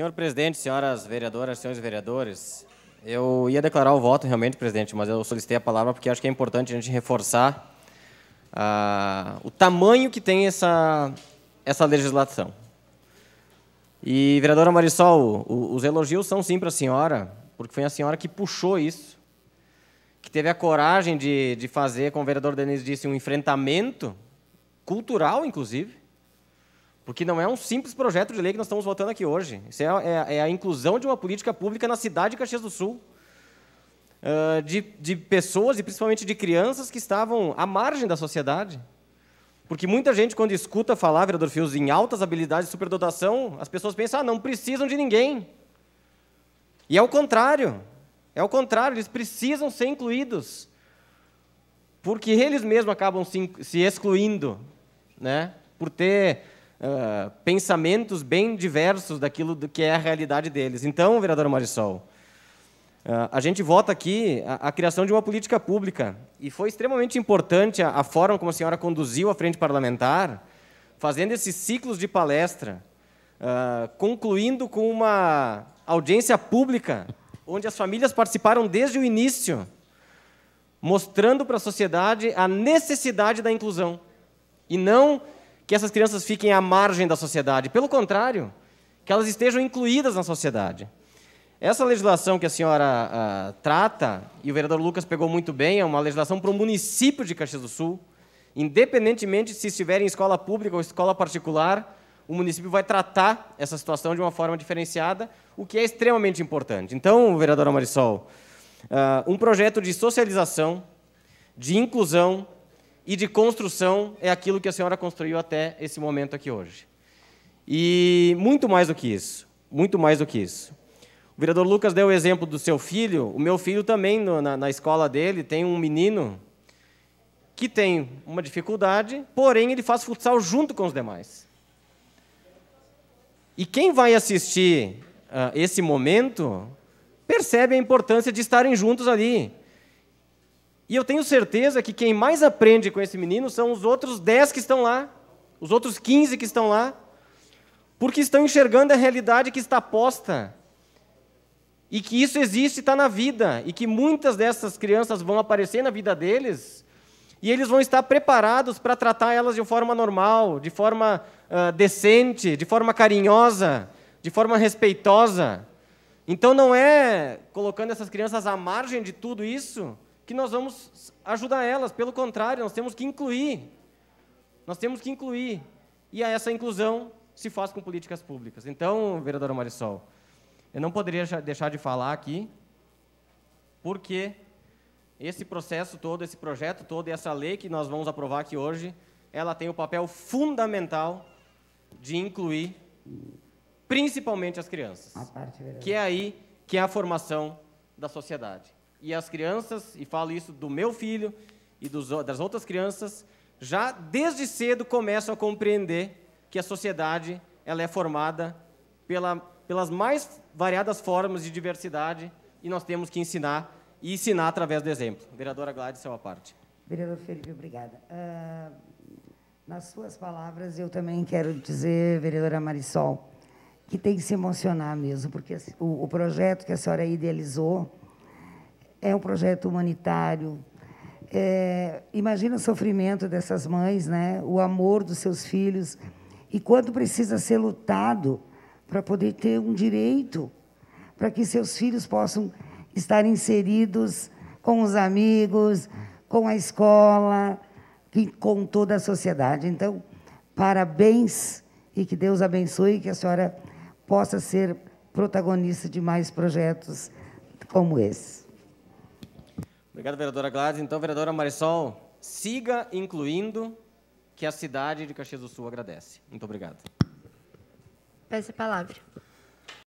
Senhor presidente, senhoras vereadoras, senhores vereadores, eu ia declarar o voto realmente, presidente, mas eu solicitei a palavra porque acho que é importante a gente reforçar ah, o tamanho que tem essa, essa legislação. E, vereadora Marisol, o, os elogios são sim para a senhora, porque foi a senhora que puxou isso, que teve a coragem de, de fazer, como o vereador Denis disse, um enfrentamento cultural, inclusive, porque não é um simples projeto de lei que nós estamos votando aqui hoje. Isso é, é, é a inclusão de uma política pública na cidade de Caxias do Sul. Uh, de, de, pessoas, e principalmente de crianças, que estavam à margem da sociedade. Porque muita gente, quando escuta falar, vereador Fios, em altas habilidades de superdotação, as pessoas pensam, ah, não precisam de ninguém. E é o contrário. É o contrário, eles precisam ser incluídos. Porque eles mesmos acabam se, se excluindo, né? Por ter pensamentos bem diversos daquilo que é a realidade deles. Então, vereadora Marisol, uh, a gente vota aqui a, a, criação de uma política pública. E foi extremamente importante a, a forma como a senhora conduziu a frente parlamentar, fazendo esses ciclos de palestra, uh, concluindo com uma audiência pública, onde as famílias participaram desde o início, mostrando para a sociedade a necessidade da inclusão. E não que essas crianças fiquem à margem da sociedade. Pelo contrário, que elas estejam incluídas na sociedade. Essa legislação que a senhora uh, trata, e o vereador Lucas pegou muito bem, é uma legislação para o município de Caxias do Sul. Independentemente se estiver em escola pública ou escola particular, o município vai tratar essa situação de uma forma diferenciada, o que é extremamente importante. Então, vereadora Marisol, uh, ah, um projeto de socialização, de inclusão, e de construção é aquilo que a senhora construiu até esse momento aqui hoje. E muito mais do que isso, muito mais do que isso. O vereador Lucas deu o exemplo do seu filho. O meu filho também, no, na, na escola dele, tem um menino que tem uma dificuldade, porém ele faz futsal junto com os demais. E quem vai assistir uh, esse momento percebe a importância de estarem juntos ali. E eu tenho certeza que quem mais aprende com esse menino são os outros 10 que estão lá, os outros 15 que estão lá, porque estão enxergando a realidade que está posta. E que isso existe e está na vida. E que muitas dessas crianças vão aparecer na vida deles e eles vão estar preparados para tratar elas de forma normal, de forma uh, decente, de forma carinhosa, de forma respeitosa. Então não é colocando essas crianças à margem de tudo isso que nós vamos ajudar elas, pelo contrário, nós temos que incluir. Nós temos que incluir. E essa inclusão se faz com políticas públicas. Então, vereadora Marisol, eu não poderia deixar de falar aqui, porque esse processo todo, esse projeto todo e essa lei que nós vamos aprovar aqui hoje, ela tem o papel fundamental de incluir principalmente as crianças, que é aí que é a formação da sociedade e as crianças, e falo isso do meu filho e dos, das outras crianças, já desde cedo começam a compreender que a sociedade ela é formada pela, pelas mais variadas formas de diversidade e nós temos que ensinar e ensinar através do exemplo. Vereadora Gladys, é uma parte. Vereador Felipe, obrigada. Uh, nas suas palavras, eu também quero dizer, vereadora Marisol, que tem que se emocionar mesmo, porque assim, o, o projeto que a senhora idealizou é um projeto humanitário. É, imagina o sofrimento dessas mães, né? o amor dos seus filhos, e quanto precisa ser lutado para poder ter um direito, para que seus filhos possam estar inseridos com os amigos, com a escola, com toda a sociedade. Então, parabéns e que Deus abençoe e que a senhora possa ser protagonista de mais projetos como esse. Obrigado, vereadora Gladys. Então, vereadora Marisol, siga incluindo que a cidade de Caxias do Sul agradece. Muito obrigado. Peço a palavra.